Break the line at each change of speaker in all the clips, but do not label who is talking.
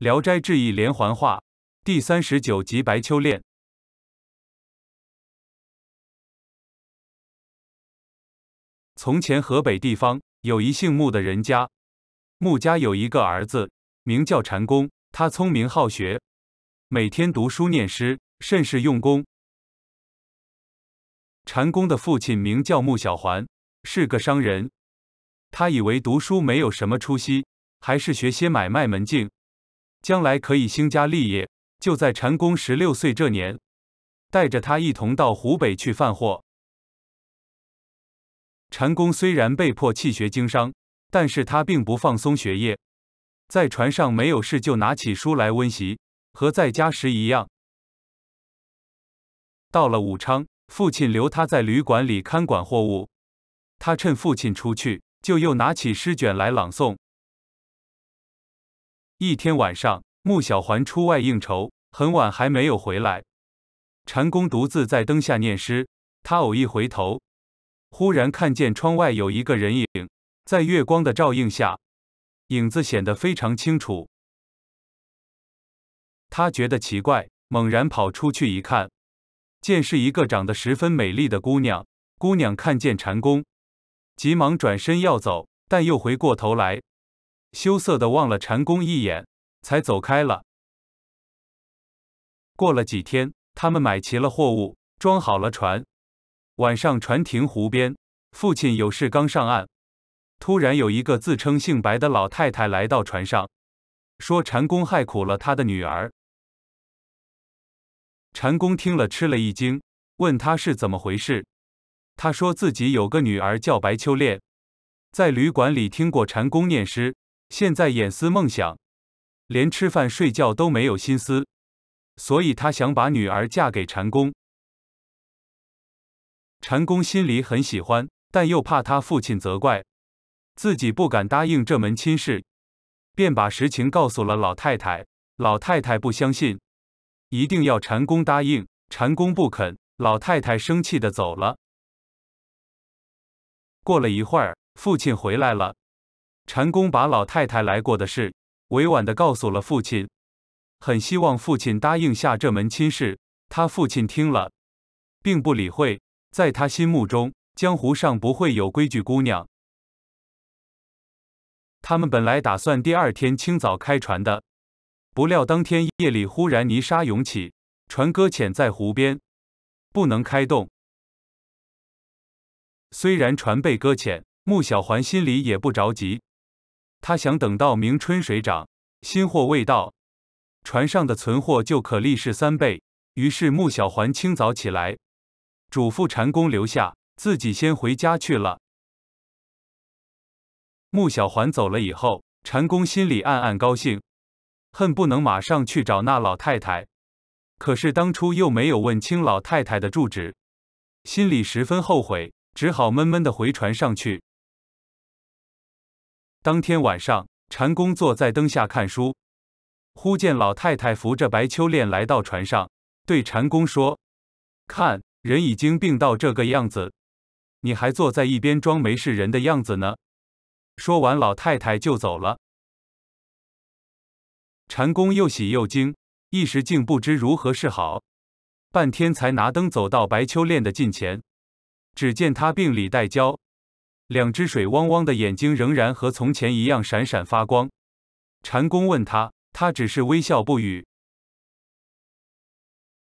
《聊斋志异》连环画第三十九集《白秋恋》：从前河北地方有一姓穆的人家，穆家有一个儿子，名叫禅公，他聪明好学，每天读书念诗，甚是用功。禅公的父亲名叫穆小环，是个商人，他以为读书没有什么出息，还是学些买卖门径。将来可以兴家立业。就在禅公十六岁这年，带着他一同到湖北去贩货。禅公虽然被迫弃学经商，但是他并不放松学业，在船上没有事就拿起书来温习，和在家时一样。到了武昌，父亲留他在旅馆里看管货物，他趁父亲出去，就又拿起诗卷来朗诵。一天晚上，穆小环出外应酬，很晚还没有回来。禅公独自在灯下念诗，他偶一回头，忽然看见窗外有一个人影，在月光的照映下，影子显得非常清楚。他觉得奇怪，猛然跑出去一看，见是一个长得十分美丽的姑娘。姑娘看见禅公，急忙转身要走，但又回过头来。羞涩的望了禅公一眼，才走开了。过了几天，他们买齐了货物，装好了船。晚上，船停湖边，父亲有事刚上岸，突然有一个自称姓白的老太太来到船上，说禅公害苦了他的女儿。禅公听了吃了一惊，问他是怎么回事。他说自己有个女儿叫白秋莲，在旅馆里听过禅公念诗。现在眼思梦想，连吃饭睡觉都没有心思，所以他想把女儿嫁给禅公。禅公心里很喜欢，但又怕他父亲责怪，自己不敢答应这门亲事，便把实情告诉了老太太。老太太不相信，一定要禅公答应，禅公不肯，老太太生气的走了。过了一会儿，父亲回来了。禅公把老太太来过的事委婉的告诉了父亲，很希望父亲答应下这门亲事。他父亲听了，并不理会，在他心目中，江湖上不会有规矩姑娘。他们本来打算第二天清早开船的，不料当天夜里忽然泥沙涌起，船搁浅在湖边，不能开动。虽然船被搁浅，穆小环心里也不着急。他想等到明春水涨，新货未到，船上的存货就可立市三倍。于是穆小环清早起来，嘱咐禅公留下，自己先回家去了。穆小环走了以后，禅公心里暗暗高兴，恨不能马上去找那老太太，可是当初又没有问清老太太的住址，心里十分后悔，只好闷闷的回船上去。当天晚上，禅公坐在灯下看书，忽见老太太扶着白秋练来到船上，对禅公说：“看人已经病到这个样子，你还坐在一边装没事人的样子呢。”说完，老太太就走了。禅公又喜又惊，一时竟不知如何是好，半天才拿灯走到白秋练的近前，只见他病里带娇。两只水汪汪的眼睛仍然和从前一样闪闪发光。禅公问他，他只是微笑不语。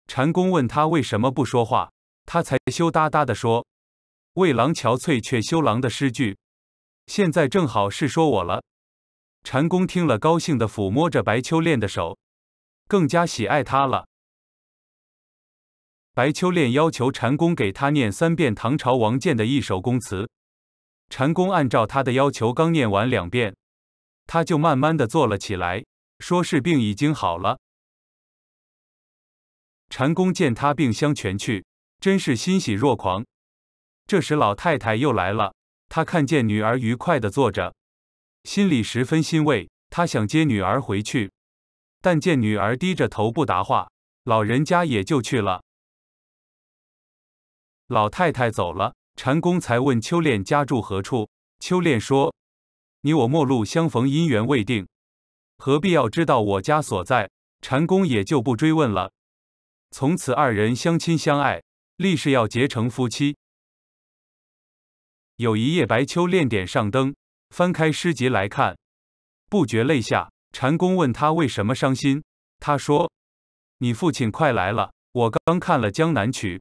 禅公问他为什么不说话，他才羞答答地说：“为郎憔悴却羞郎的诗句，现在正好是说我了。”禅公听了，高兴地抚摸着白秋练的手，更加喜爱他了。白秋练要求禅公给他念三遍唐朝王建的一首宫词。禅公按照他的要求，刚念完两遍，他就慢慢的坐了起来，说是病已经好了。禅公见他病相全去，真是欣喜若狂。这时老太太又来了，她看见女儿愉快的坐着，心里十分欣慰。她想接女儿回去，但见女儿低着头不答话，老人家也就去了。老太太走了。禅公才问秋恋家住何处，秋恋说：“你我陌路相逢，姻缘未定，何必要知道我家所在？”禅公也就不追问了。从此二人相亲相爱，立誓要结成夫妻。有一夜，白秋恋点上灯，翻开诗集来看，不觉泪下。禅公问他为什么伤心，他说：“你父亲快来了，我刚看了《江南曲》，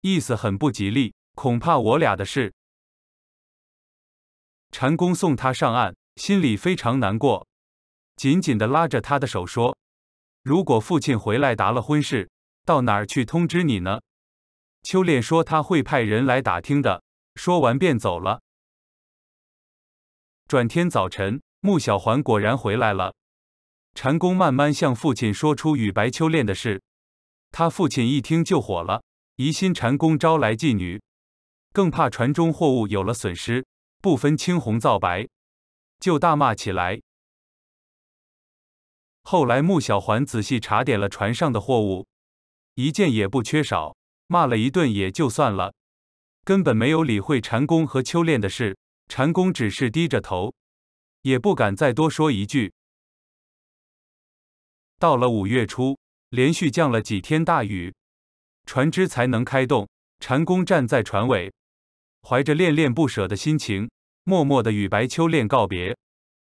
意思很不吉利。”恐怕我俩的事，禅公送他上岸，心里非常难过，紧紧的拉着他的手说：“如果父亲回来答了婚事，到哪儿去通知你呢？”秋恋说：“他会派人来打听的。”说完便走了。转天早晨，穆小环果然回来了。禅公慢慢向父亲说出与白秋恋的事，他父亲一听就火了，疑心禅公招来妓女。更怕船中货物有了损失，不分青红皂白，就大骂起来。后来穆小环仔细查点了船上的货物，一件也不缺少，骂了一顿也就算了，根本没有理会禅公和秋练的事。禅公只是低着头，也不敢再多说一句。到了五月初，连续降了几天大雨，船只才能开动。禅公站在船尾。怀着恋恋不舍的心情，默默地与白秋恋告别，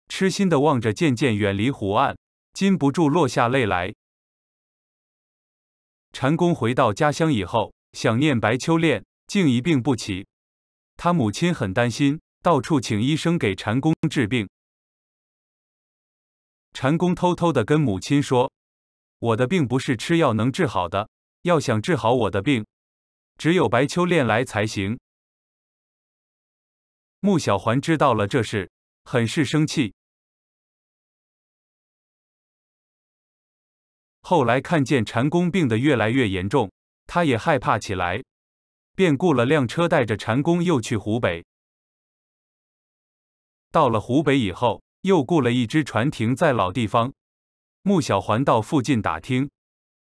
痴心的望着渐渐远离湖岸，禁不住落下泪来。禅公回到家乡以后，想念白秋恋，竟一病不起。他母亲很担心，到处请医生给禅公治病。禅公偷偷的跟母亲说：“我的病不是吃药能治好的，要想治好我的病，只有白秋恋来才行。”穆小环知道了这事，很是生气。后来看见禅公病得越来越严重，他也害怕起来，便雇了辆车带着禅公又去湖北。到了湖北以后，又雇了一只船停在老地方。穆小环到附近打听，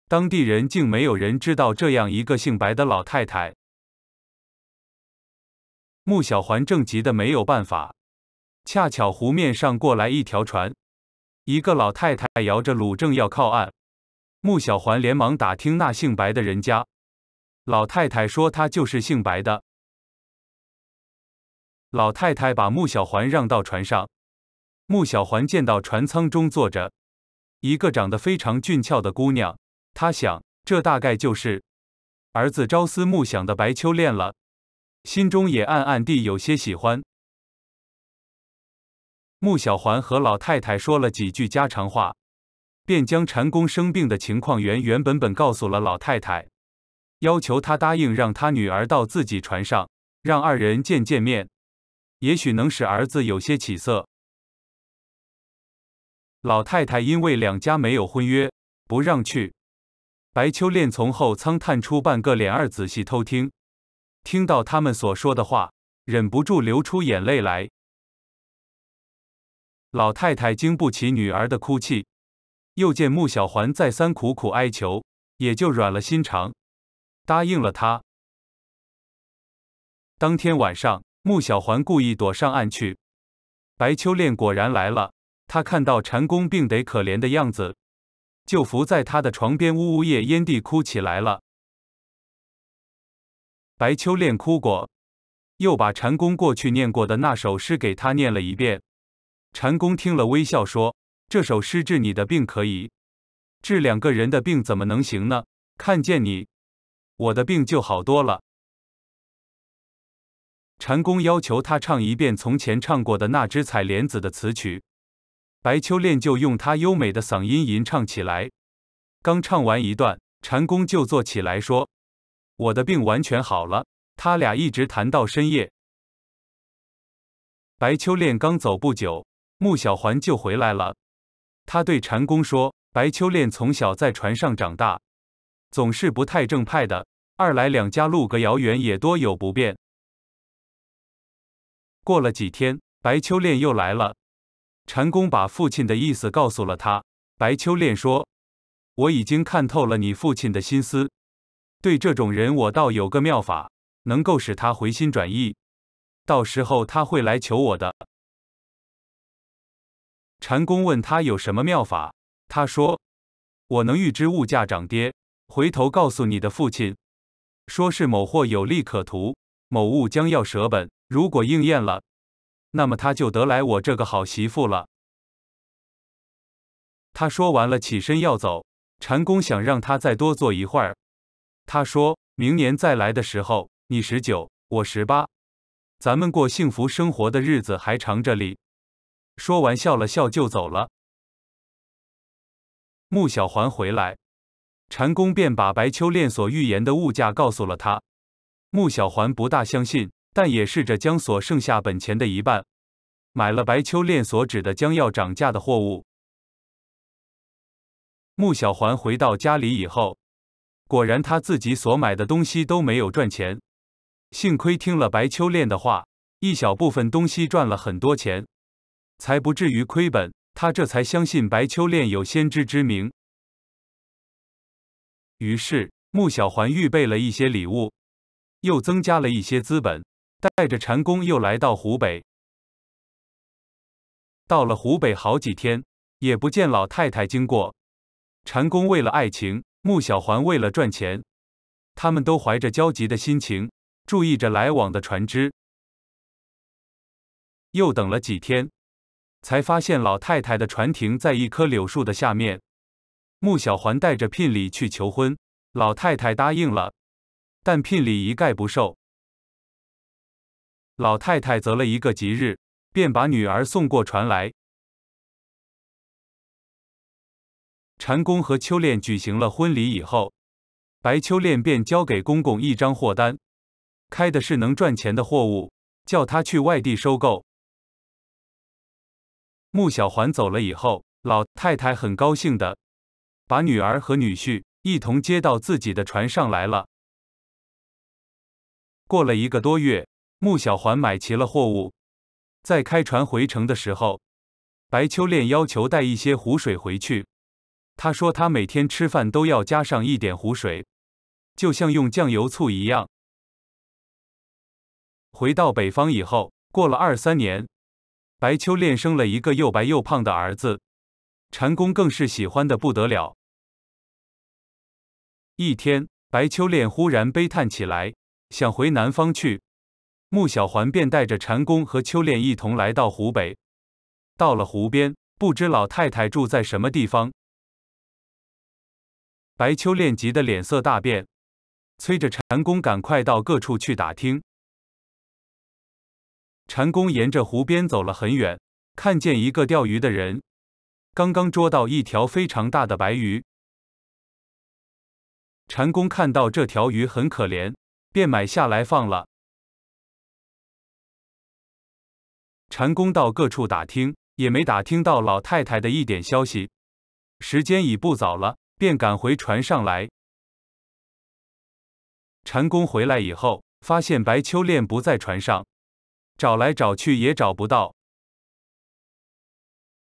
当地人竟没有人知道这样一个姓白的老太太。穆小环正急得没有办法，恰巧湖面上过来一条船，一个老太太摇着橹正要靠岸。穆小环连忙打听那姓白的人家，老太太说她就是姓白的。老太太把穆小环让到船上，穆小环见到船舱中坐着一个长得非常俊俏的姑娘，她想这大概就是儿子朝思暮想的白秋恋了。心中也暗暗地有些喜欢。穆小环和老太太说了几句家常话，便将禅公生病的情况原原本本告诉了老太太，要求她答应让她女儿到自己船上，让二人见见面，也许能使儿子有些起色。老太太因为两家没有婚约，不让去。白秋练从后舱探出半个脸儿，仔细偷听。听到他们所说的话，忍不住流出眼泪来。老太太经不起女儿的哭泣，又见穆小环再三苦苦哀求，也就软了心肠，答应了他。当天晚上，穆小环故意躲上岸去。白秋练果然来了，他看到禅公病得可怜的样子，就伏在他的床边呜呜咽咽地哭起来了。白秋练哭过，又把禅公过去念过的那首诗给他念了一遍。禅公听了微笑说：“这首诗治你的病可以，治两个人的病怎么能行呢？看见你，我的病就好多了。”禅公要求他唱一遍从前唱过的那只采莲子》的词曲，白秋练就用他优美的嗓音吟唱起来。刚唱完一段，禅公就坐起来说。我的病完全好了。他俩一直谈到深夜。白秋练刚走不久，穆小环就回来了。他对禅公说：“白秋练从小在船上长大，总是不太正派的。二来两家路隔遥远，也多有不便。”过了几天，白秋练又来了。禅公把父亲的意思告诉了他。白秋练说：“我已经看透了你父亲的心思。”对这种人，我倒有个妙法，能够使他回心转意。到时候他会来求我的。禅公问他有什么妙法，他说：“我能预知物价涨跌，回头告诉你的父亲，说是某货有利可图，某物将要舍本。如果应验了，那么他就得来我这个好媳妇了。”他说完了，起身要走。禅公想让他再多坐一会儿。他说明年再来的时候，你十九，我十八，咱们过幸福生活的日子还长着哩。说完笑了笑就走了。穆小环回来，禅公便把白秋练所预言的物价告诉了他。穆小环不大相信，但也试着将所剩下本钱的一半，买了白秋练所指的将要涨价的货物。穆小环回到家里以后。果然，他自己所买的东西都没有赚钱。幸亏听了白秋练的话，一小部分东西赚了很多钱，才不至于亏本。他这才相信白秋练有先知之明。于是，穆小环预备了一些礼物，又增加了一些资本，带着禅宫又来到湖北。到了湖北好几天，也不见老太太经过。禅宫为了爱情。穆小环为了赚钱，他们都怀着焦急的心情，注意着来往的船只。又等了几天，才发现老太太的船停在一棵柳树的下面。穆小环带着聘礼去求婚，老太太答应了，但聘礼一概不受。老太太择了一个吉日，便把女儿送过船来。禅公和秋恋举行了婚礼以后，白秋恋便交给公公一张货单，开的是能赚钱的货物，叫他去外地收购。穆小环走了以后，老太太很高兴的，把女儿和女婿一同接到自己的船上来了。过了一个多月，穆小环买齐了货物，在开船回城的时候，白秋恋要求带一些湖水回去。他说：“他每天吃饭都要加上一点湖水，就像用酱油醋一样。”回到北方以后，过了二三年，白秋练生了一个又白又胖的儿子，禅公更是喜欢的不得了。一天，白秋练忽然悲叹起来，想回南方去。穆小环便带着禅公和秋练一同来到湖北。到了湖边，不知老太太住在什么地方。白秋练急得脸色大变，催着禅公赶快到各处去打听。禅公沿着湖边走了很远，看见一个钓鱼的人，刚刚捉到一条非常大的白鱼。禅公看到这条鱼很可怜，便买下来放了。禅公到各处打听，也没打听到老太太的一点消息。时间已不早了。便赶回船上来。禅公回来以后，发现白秋恋不在船上，找来找去也找不到。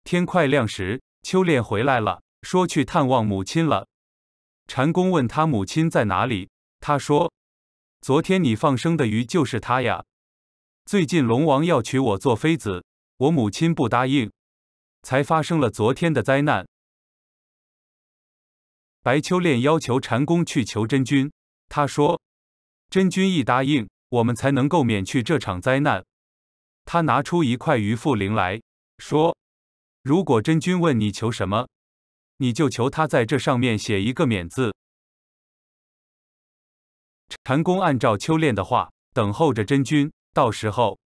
天快亮时，秋恋回来了，说去探望母亲了。禅公问他母亲在哪里，他说：“昨天你放生的鱼就是他呀。最近龙王要娶我做妃子，我母亲不答应，才发生了昨天的灾难。”白秋练要求禅公去求真君，他说：“真君一答应，我们才能够免去这场灾难。”他拿出一块鱼腹灵来说：“如果真君问你求什么，你就求他在这上面写一个‘免’字。”禅公按照秋练的话，等候着真君。到时候，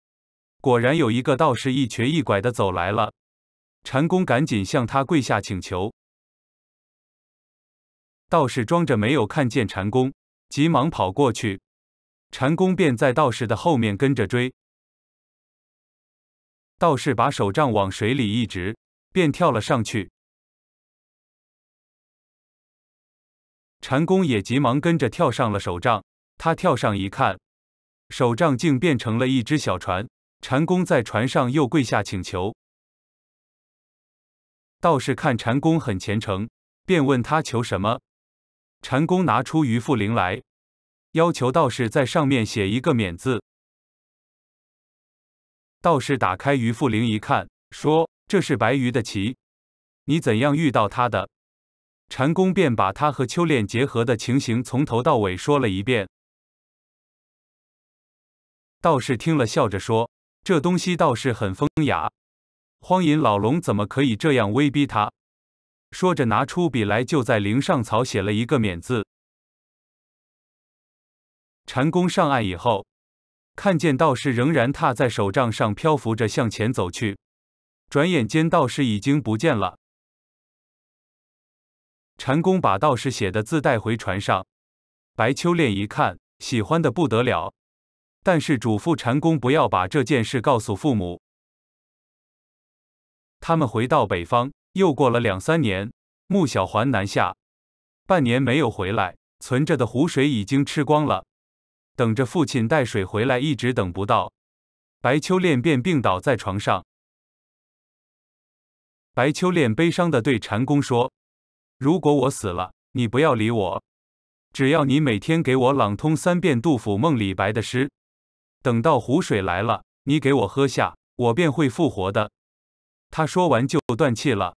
果然有一个道士一瘸一拐的走来了，禅公赶紧向他跪下请求。道士装着没有看见禅公，急忙跑过去，禅公便在道士的后面跟着追。道士把手杖往水里一直，便跳了上去。禅公也急忙跟着跳上了手杖。他跳上一看，手杖竟变成了一只小船。禅公在船上又跪下请求。道士看禅公很虔诚，便问他求什么。禅公拿出鱼腹灵来，要求道士在上面写一个“免”字。道士打开鱼腹灵一看，说：“这是白鱼的鳍，你怎样遇到它的？”禅公便把他和秋恋结合的情形从头到尾说了一遍。道士听了，笑着说：“这东西倒是很风雅，荒淫老龙怎么可以这样威逼他？”说着，拿出笔来，就在灵上草写了一个“免”字。禅公上岸以后，看见道士仍然踏在手杖上漂浮着向前走去，转眼间道士已经不见了。禅公把道士写的字带回船上，白秋练一看，喜欢的不得了，但是嘱咐禅公不要把这件事告诉父母。他们回到北方。又过了两三年，穆小环南下，半年没有回来，存着的湖水已经吃光了，等着父亲带水回来，一直等不到，白秋练便病倒在床上。白秋练悲伤地对禅公说：“如果我死了，你不要理我，只要你每天给我朗通三遍杜甫、梦李白的诗，等到湖水来了，你给我喝下，我便会复活的。”他说完就断气了。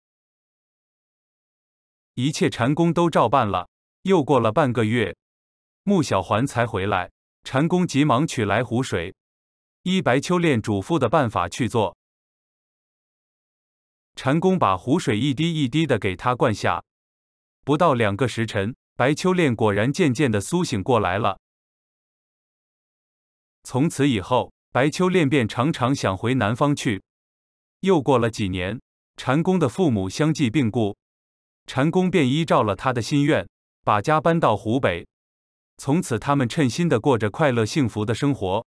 一切禅宫都照办了。又过了半个月，穆小环才回来。禅宫急忙取来湖水，依白秋练嘱咐的办法去做。禅公把湖水一滴一滴的给他灌下，不到两个时辰，白秋练果然渐渐的苏醒过来了。从此以后，白秋练便常常想回南方去。又过了几年，禅公的父母相继病故。禅公便依照了他的心愿，把家搬到湖北。从此，他们称心的过着快乐幸福的生活。